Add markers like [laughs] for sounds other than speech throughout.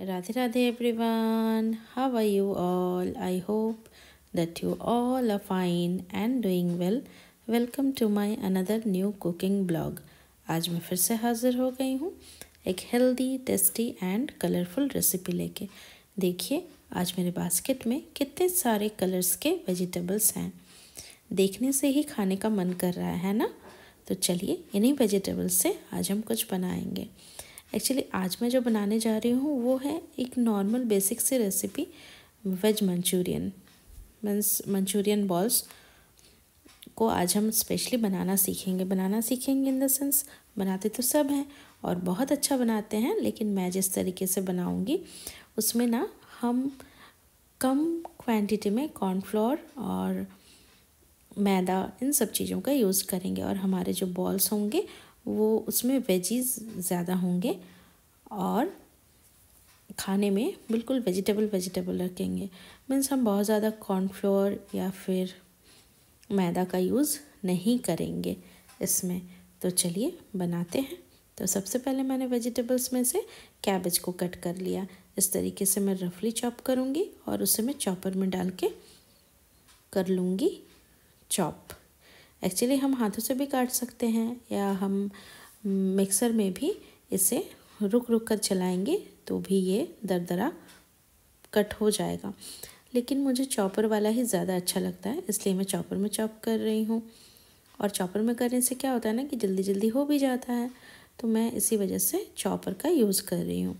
Radhe Radhe everyone how are you all I hope that you all are fine and doing well welcome to my another new cooking blog आज मैं फिर से हाज़िर हो गई हूँ एक healthy tasty and colourful recipe लेके देखिए आज मेरे बास्केट में कितने सारे कलर्स के वेजिटेबल्स हैं देखने से ही खाने का मन कर रहा है ना तो चलिए इन्हीं वेजिटेबल्स से आज हम कुछ बनाएंगे एक्चुअली आज मैं जो बनाने जा रही हूँ वो है एक नॉर्मल बेसिक सी recipe veg Manchurian means Manchurian balls को आज हम स्पेशली बनाना सीखेंगे बनाना सीखेंगे इन द सेंस बनाते तो सब हैं और बहुत अच्छा बनाते हैं लेकिन मैं जिस तरीके से बनाऊँगी उसमें ना हम कम क्वांटिटी में कॉर्नफ्लोर और मैदा इन सब चीज़ों का यूज़ करेंगे और हमारे जो बॉल्स होंगे वो उसमें वेजीज ज़्यादा होंगे और खाने में बिल्कुल वेजिटेबल वेजिटेबल रखेंगे मीन्स हम बहुत ज़्यादा कॉर्नफ्लोर या फिर मैदा का यूज़ नहीं करेंगे इसमें तो चलिए बनाते हैं तो सबसे पहले मैंने वेजिटेबल्स में से कैबेज को कट कर लिया इस तरीके से मैं रफली चॉप करूँगी और उसे मैं चॉपर में डाल के कर लूँगी चॉप एक्चुअली हम हाथों से भी काट सकते हैं या हम मिक्सर हम्म, में भी इसे रुक रुक कर चलाएंगे तो भी ये दरदरा कट हो जाएगा लेकिन मुझे चॉपर वाला ही ज़्यादा अच्छा लगता है इसलिए मैं चॉपर में चॉप कर रही हूँ और चॉपर में करने से क्या होता है ना कि जल्दी जल्दी हो भी जाता है तो मैं इसी वजह से चॉपर का यूज़ कर रही हूँ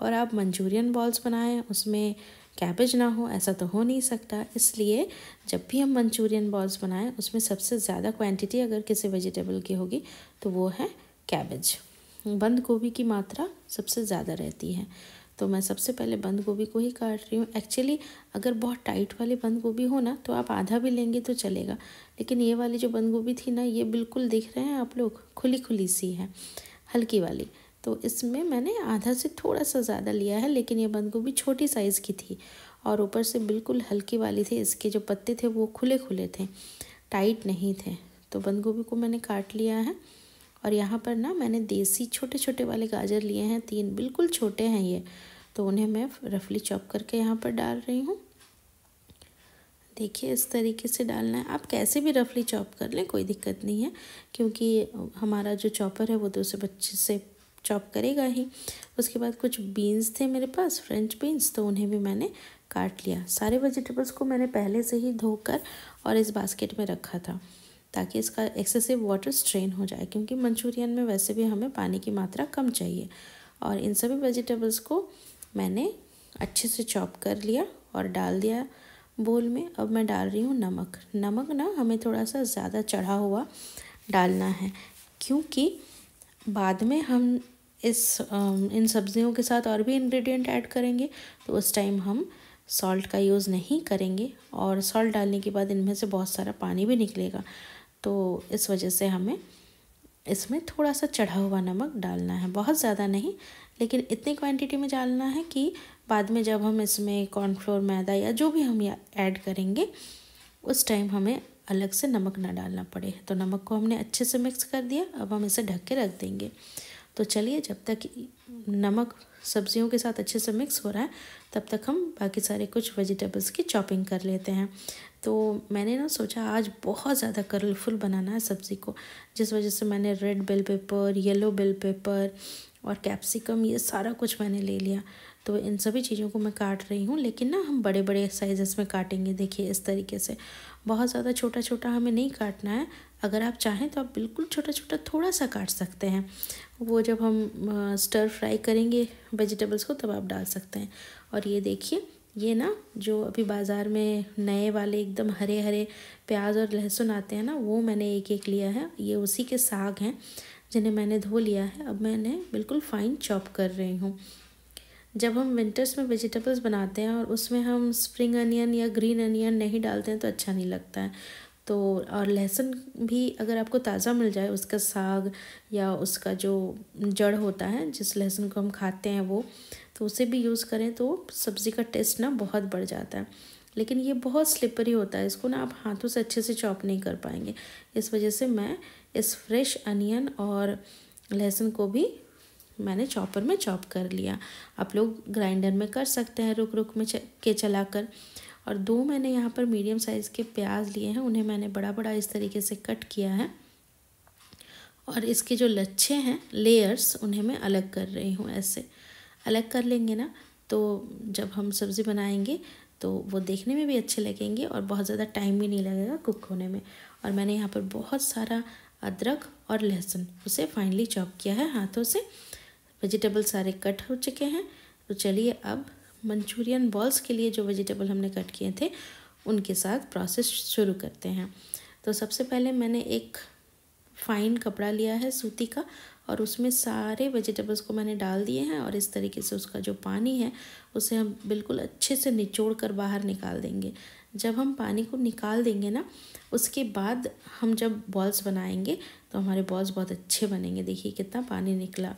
और आप मंचूरियन बॉल्स बनाएं उसमें कैबेज ना हो ऐसा तो हो नहीं सकता इसलिए जब भी हम मंचूरियन बॉल्स बनाएं उसमें सबसे ज़्यादा क्वांटिटी अगर किसी वेजिटेबल की होगी तो वो है कैबेज बंद गोभी की मात्रा सबसे ज़्यादा रहती है तो मैं सबसे पहले बंद गोभी को ही काट रही हूँ एक्चुअली अगर बहुत टाइट वाली बंद गोभी हो ना तो आप आधा भी लेंगे तो चलेगा लेकिन ये वाली जो बंद गोभी थी ना ये बिल्कुल दिख रहे हैं आप लोग खुली खुली सी है हल्की वाली तो इसमें मैंने आधा से थोड़ा सा ज़्यादा लिया है लेकिन ये बंद गोभी छोटी साइज़ की थी और ऊपर से बिल्कुल हल्की वाली थी इसके जो पत्ते थे वो खुले खुले थे टाइट नहीं थे तो बंद गोभी को मैंने काट लिया है और यहाँ पर ना मैंने देसी छोटे छोटे वाले गाजर लिए हैं तीन बिल्कुल छोटे हैं ये तो उन्हें मैं रफली चॉप करके यहाँ पर डाल रही हूँ देखिए इस तरीके से डालना है आप कैसे भी रफली चॉप कर लें कोई दिक्कत नहीं है क्योंकि हमारा जो चॉपर है वो दूसरे बच्चे से चॉप करेगा ही उसके बाद कुछ बीन्स थे मेरे पास फ्रेंच बीन्स तो उन्हें भी मैंने काट लिया सारे वेजिटेबल्स को मैंने पहले से ही धोकर और इस बास्केट में रखा था ताकि इसका एक्सेसिव वाटर स्ट्रेन हो जाए क्योंकि मंचूरियन में वैसे भी हमें पानी की मात्रा कम चाहिए और इन सभी वेजिटेबल्स को मैंने अच्छे से चॉप कर लिया और डाल दिया बोल में अब मैं डाल रही हूँ नमक नमक ना हमें थोड़ा सा ज़्यादा चढ़ा हुआ डालना है क्योंकि बाद में हम इस इन सब्ज़ियों के साथ और भी इंग्रेडिएंट ऐड करेंगे तो उस टाइम हम सॉल्ट का यूज़ नहीं करेंगे और सॉल्ट डालने के बाद इनमें से बहुत सारा पानी भी निकलेगा तो इस वजह से हमें इसमें थोड़ा सा चढ़ा हुआ नमक डालना है बहुत ज़्यादा नहीं लेकिन इतनी क्वांटिटी में डालना है कि बाद में जब हम इसमें कॉर्नफ्लोर मैदा या जो भी हम ऐड करेंगे उस टाइम हमें अलग से नमक ना डालना पड़े तो नमक को हमने अच्छे से मिक्स कर दिया अब हम इसे ढक के रख देंगे तो चलिए जब तक नमक सब्जियों के साथ अच्छे से मिक्स हो रहा है तब तक हम बाकी सारे कुछ वेजिटेबल्स की चॉपिंग कर लेते हैं तो मैंने ना सोचा आज बहुत ज़्यादा कलरफुल बनाना है सब्ज़ी को जिस वजह से मैंने red bell pepper yellow bell pepper और कैप्सिकम ये सारा कुछ मैंने ले लिया तो इन सभी चीज़ों को मैं काट रही हूँ लेकिन ना हम बड़े बड़े साइजेस में काटेंगे देखिए इस तरीके से बहुत ज़्यादा छोटा छोटा हमें नहीं काटना है अगर आप चाहें तो आप बिल्कुल छोटा छोटा थोड़ा सा काट सकते हैं वो जब हम स्टर फ्राई करेंगे वेजिटेबल्स को तब आप डाल सकते हैं और ये देखिए ये ना जो अभी बाज़ार में नए वाले एकदम हरे हरे प्याज और लहसुन आते हैं ना वो मैंने एक एक लिया है ये उसी के साग हैं जिन्हें मैंने धो लिया है अब मैंने बिल्कुल फ़ाइन चॉप कर रही हूँ जब हम विंटर्स में वेजिटेबल्स बनाते हैं और उसमें हम स्प्रिंग अनियन या ग्रीन अनियन नहीं डालते हैं तो अच्छा नहीं लगता है तो और लहसुन भी अगर आपको ताज़ा मिल जाए उसका साग या उसका जो जड़ होता है जिस लहसुन को हम खाते हैं वो तो उसे भी यूज़ करें तो सब्ज़ी का टेस्ट ना बहुत बढ़ जाता है लेकिन ये बहुत स्लिपरी होता है इसको ना आप हाथों से अच्छे से चॉप नहीं कर पाएंगे इस वजह से मैं इस फ्रेश अनियन और लहसुन को भी मैंने चॉपर में चॉप कर लिया आप लोग ग्राइंडर में कर सकते हैं रुक रुक में च, के चला कर और दो मैंने यहाँ पर मीडियम साइज़ के प्याज लिए हैं उन्हें मैंने बड़ा बड़ा इस तरीके से कट किया है और इसके जो लच्छे हैं लेयर्स उन्हें मैं अलग कर रही हूँ ऐसे अलग कर लेंगे ना तो जब हम सब्ज़ी बनाएंगे तो वो देखने में भी अच्छे लगेंगे और बहुत ज़्यादा टाइम भी नहीं लगेगा कुक होने में और मैंने यहाँ पर बहुत सारा अदरक और लहसुन उसे फाइनली चॉप किया है हाथों से वेजिटेबल सारे कट हो चुके हैं तो चलिए अब मंचूरियन बॉल्स के लिए जो वेजिटेबल हमने कट किए थे उनके साथ प्रोसेस शुरू करते हैं तो सबसे पहले मैंने एक फाइन कपड़ा लिया है सूती का और उसमें सारे वेजिटेबल्स को मैंने डाल दिए हैं और इस तरीके से उसका जो पानी है उसे हम बिल्कुल अच्छे से निचोड़ कर बाहर निकाल देंगे जब हम पानी को निकाल देंगे ना उसके बाद हम जब बॉल्स बनाएंगे तो हमारे बॉल्स बहुत अच्छे बनेंगे देखिए कितना पानी निकला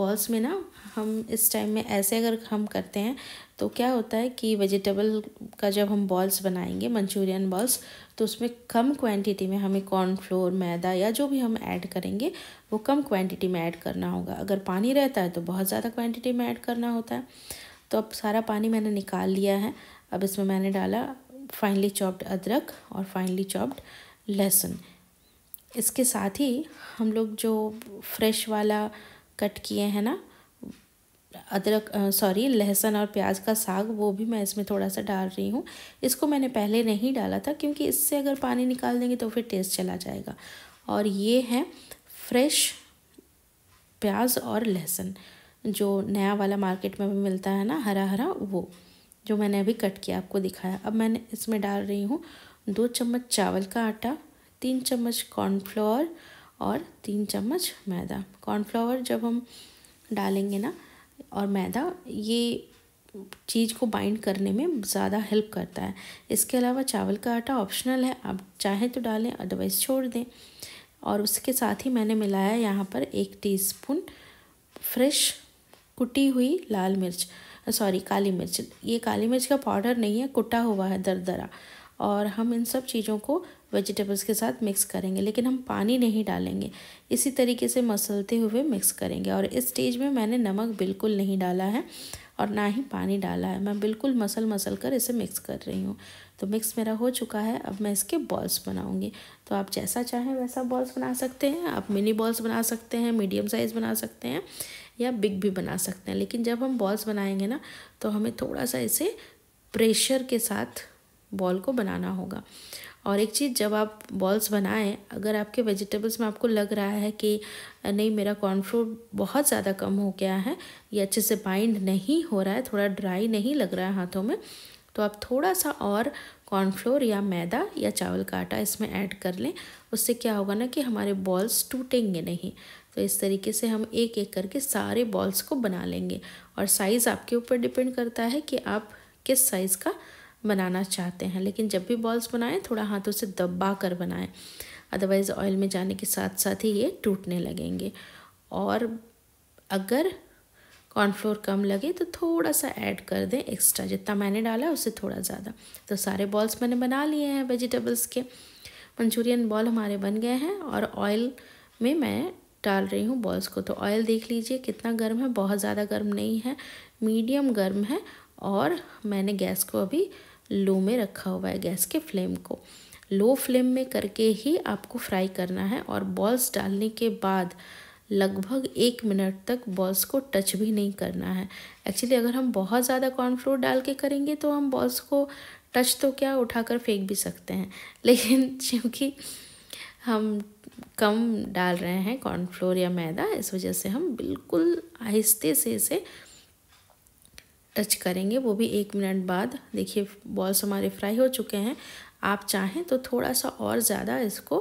बॉल्स में ना हम इस टाइम में ऐसे अगर हम करते हैं तो क्या होता है कि वेजिटेबल का जब हम बॉल्स बनाएंगे मंचूरियन बॉल्स तो उसमें कम क्वांटिटी में हमें कॉर्नफ्लोर मैदा या जो भी हम ऐड करेंगे वो कम क्वांटिटी में ऐड करना होगा अगर पानी रहता है तो बहुत ज़्यादा क्वांटिटी में ऐड करना होता है तो अब सारा पानी मैंने निकाल लिया है अब इसमें मैंने डाला फाइनली चॉप्ड अदरक और फाइनली चॉप्ड लहसुन इसके साथ ही हम लोग जो फ्रेश वाला कट किए हैं ना अदरक सॉरी लहसुन और प्याज का साग वो भी मैं इसमें थोड़ा सा डाल रही हूँ इसको मैंने पहले नहीं डाला था क्योंकि इससे अगर पानी निकाल देंगे तो फिर टेस्ट चला जाएगा और ये है फ्रेश प्याज और लहसुन जो नया वाला मार्केट में भी मिलता है ना हरा हरा वो जो मैंने अभी कट किया आपको दिखाया अब मैंने इसमें डाल रही हूँ दो चम्मच चावल का आटा तीन चम्मच कॉर्नफ्लोर और तीन चम्मच मैदा कॉर्नफ्लावर जब हम डालेंगे ना और मैदा ये चीज़ को बाइंड करने में ज़्यादा हेल्प करता है इसके अलावा चावल का आटा ऑप्शनल है आप चाहें तो डालें अदरवाइज़ छोड़ दें और उसके साथ ही मैंने मिलाया यहाँ पर एक टीस्पून फ्रेश कुटी हुई लाल मिर्च सॉरी काली मिर्च ये काली मिर्च का पाउडर नहीं है कुटा हुआ है दरदरा और हम इन सब चीज़ों को वेजिटेबल्स के साथ मिक्स करेंगे लेकिन हम पानी नहीं डालेंगे इसी तरीके से मसलते हुए मिक्स करेंगे और इस स्टेज में मैंने नमक बिल्कुल नहीं डाला है और ना ही पानी डाला है मैं बिल्कुल मसल मसल कर इसे मिक्स कर रही हूँ तो मिक्स मेरा हो चुका है अब मैं इसके बॉल्स बनाऊँगी तो आप जैसा चाहें वैसा बॉल्स बना सकते हैं आप मिनी बॉल्स बना सकते हैं मीडियम साइज़ बना सकते हैं या बिग भी बना सकते हैं लेकिन जब हम बॉल्स बनाएंगे ना तो हमें थोड़ा सा इसे प्रेशर के साथ बॉल को बनाना होगा और एक चीज़ जब आप बॉल्स बनाएं अगर आपके वेजिटेबल्स में आपको लग रहा है कि नहीं मेरा कॉर्नफ्लोर बहुत ज़्यादा कम हो गया है ये अच्छे से बाइंड नहीं हो रहा है थोड़ा ड्राई नहीं लग रहा है हाथों में तो आप थोड़ा सा और कॉर्नफ्लोर या मैदा या चावल का आटा इसमें ऐड कर लें उससे क्या होगा ना कि हमारे बॉल्स टूटेंगे नहीं तो इस तरीके से हम एक एक करके सारे बॉल्स को बना लेंगे और साइज़ आपके ऊपर डिपेंड करता है कि आप किस साइज़ का बनाना चाहते हैं लेकिन जब भी बॉल्स बनाएं थोड़ा हाथों से दबा कर बनाएं अदरवाइज़ ऑयल में जाने के साथ साथ ही ये टूटने लगेंगे और अगर कॉर्नफ्लोर कम लगे तो थोड़ा सा ऐड कर दें एक्स्ट्रा जितना मैंने डाला उससे थोड़ा ज़्यादा तो सारे बॉल्स मैंने बना लिए हैं वेजिटेबल्स के मंचूरियन बॉल हमारे बन गए हैं और ऑयल में मैं डाल रही हूँ बॉल्स को तो ऑयल देख लीजिए कितना गर्म है बहुत ज़्यादा गर्म नहीं है मीडियम गर्म है और मैंने गैस को अभी लो में रखा हुआ है गैस के फ्लेम को लो फ्लेम में करके ही आपको फ्राई करना है और बॉल्स डालने के बाद लगभग एक मिनट तक बॉल्स को टच भी नहीं करना है एक्चुअली अगर हम बहुत ज़्यादा कॉर्नफ्लोर डाल के करेंगे तो हम बॉल्स को टच तो क्या उठाकर फेंक भी सकते हैं [laughs] लेकिन क्योंकि हम कम डाल रहे हैं कॉर्नफ्लोर या मैदा इस वजह से हम बिल्कुल आहिस्ते से इसे टच करेंगे वो भी एक मिनट बाद देखिए बॉल्स हमारे फ्राई हो चुके हैं आप चाहें तो थोड़ा सा और ज़्यादा इसको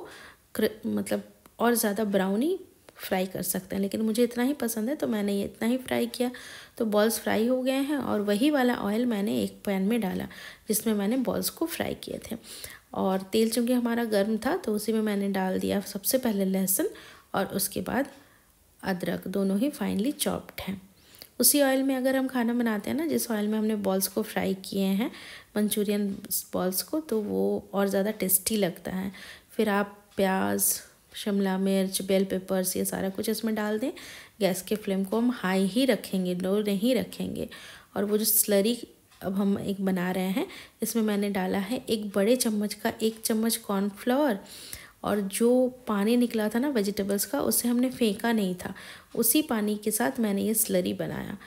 क्र, मतलब और ज़्यादा ब्राउनी फ्राई कर सकते हैं लेकिन मुझे इतना ही पसंद है तो मैंने ये इतना ही फ्राई किया तो बॉल्स फ्राई हो गए हैं और वही वाला ऑयल मैंने एक पैन में डाला जिसमें मैंने बॉल्स को फ्राई किए थे और तेल चूँकि हमारा गर्म था तो उसी में मैंने डाल दिया सबसे पहले लहसुन और उसके बाद अदरक दोनों ही फाइनली चॉप्ड हैं उसी ऑयल में अगर हम खाना बनाते हैं ना जिस ऑयल में हमने बॉल्स को फ्राई किए हैं मंचूरियन बॉल्स को तो वो और ज़्यादा टेस्टी लगता है फिर आप प्याज शिमला मिर्च बेल पेपर्स ये सारा कुछ इसमें डाल दें गैस के फ्लेम को हम हाई ही रखेंगे लो नहीं रखेंगे और वो जो स्लरी अब हम एक बना रहे हैं इसमें मैंने डाला है एक बड़े चम्मच का एक चम्मच कॉर्नफ्लावर और जो पानी निकला था ना वेजिटेबल्स का उसे हमने फेंका नहीं था उसी पानी के साथ मैंने ये स्लरी बनाया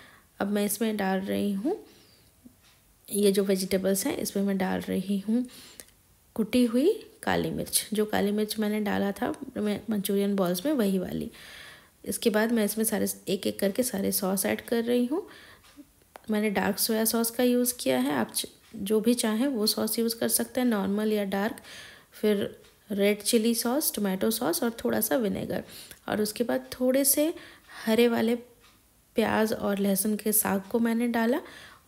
अब मैं इसमें डाल रही हूँ ये जो वेजिटेबल्स हैं इसमें मैं डाल रही हूँ कुटी हुई काली मिर्च जो काली मिर्च मैंने डाला था मैं मंचूरियन बॉल्स में वही वाली इसके बाद मैं इसमें सारे एक एक करके सारे सॉस ऐड कर रही हूँ मैंने डार्क सोया सॉस का यूज़ किया है आप जो भी चाहें वो सॉस यूज़ कर सकते हैं नॉर्मल या डार्क फिर red chilli sauce tomato sauce और थोड़ा सा विनेगर और उसके बाद थोड़े से हरे वाले प्याज और लहसुन के साग को मैंने डाला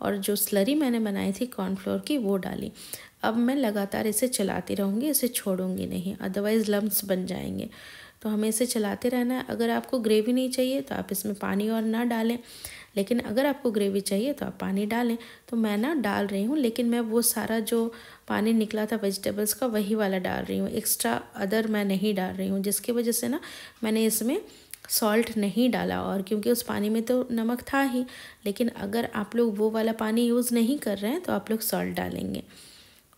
और जो स्लरी मैंने बनाई थी कॉर्नफ्लोर की वो डाली अब मैं लगातार इसे चलाती रहूँगी इसे छोड़ूंगी नहीं अदरवाइज़ लम्ब बन जाएंगे तो हमें इसे चलाते रहना है अगर आपको ग्रेवी नहीं चाहिए तो आप इसमें पानी और ना डालें लेकिन अगर आपको ग्रेवी चाहिए तो आप पानी डालें तो मैं ना डाल रही हूँ लेकिन मैं वो सारा जो पानी निकला था वेजिटेबल्स का वही वाला डाल रही हूँ एक्स्ट्रा अदर मैं नहीं डाल रही हूँ जिसकी वजह से ना मैंने इसमें सॉल्ट नहीं डाला और क्योंकि उस पानी में तो नमक था ही लेकिन अगर आप लोग वो वाला पानी यूज़ नहीं कर रहे हैं तो आप लोग सॉल्ट डालेंगे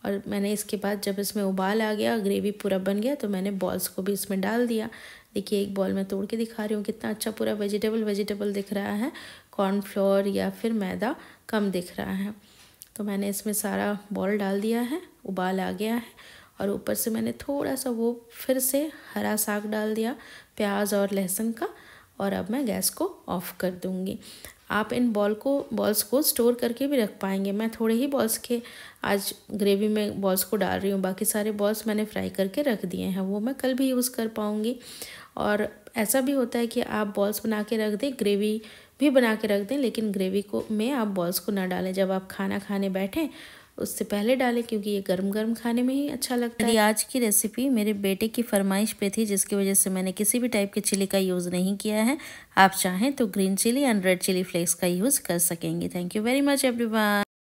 और मैंने इसके बाद जब इसमें उबाल आ गया ग्रेवी पूरा बन गया तो मैंने बॉल्स को भी इसमें डाल दिया देखिए एक बॉल मैं तोड़ के दिखा रही हूँ कितना अच्छा पूरा वेजिटेबल वेजिटेबल दिख रहा है कॉर्नफ्लोर या फिर मैदा कम दिख रहा है तो मैंने इसमें सारा बॉल डाल दिया है उबाल आ गया है और ऊपर से मैंने थोड़ा सा वो फिर से हरा साग डाल दिया प्याज और लहसुन का और अब मैं गैस को ऑफ़ कर दूँगी आप इन बॉल को बॉल्स को स्टोर करके भी रख पाएंगे मैं थोड़े ही बॉल्स के आज ग्रेवी में बॉल्स को डाल रही हूँ बाकी सारे बॉल्स मैंने फ्राई करके रख दिए हैं वो मैं कल भी यूज़ कर पाऊँगी और ऐसा भी होता है कि आप बॉल्स बना के रख दें ग्रेवी भी बना के रख दें लेकिन ग्रेवी को में आप बॉल्स को ना डालें जब आप खाना खाने बैठें उससे पहले डालें क्योंकि ये गर्म गर्म खाने में ही अच्छा लगता है आज की रेसिपी मेरे बेटे की फरमाइश पे थी जिसकी वजह से मैंने किसी भी टाइप के चिली का यूज़ नहीं किया है आप चाहें तो green chilli and red chilli flakes का यूज़ कर सकेंगे thank you very much every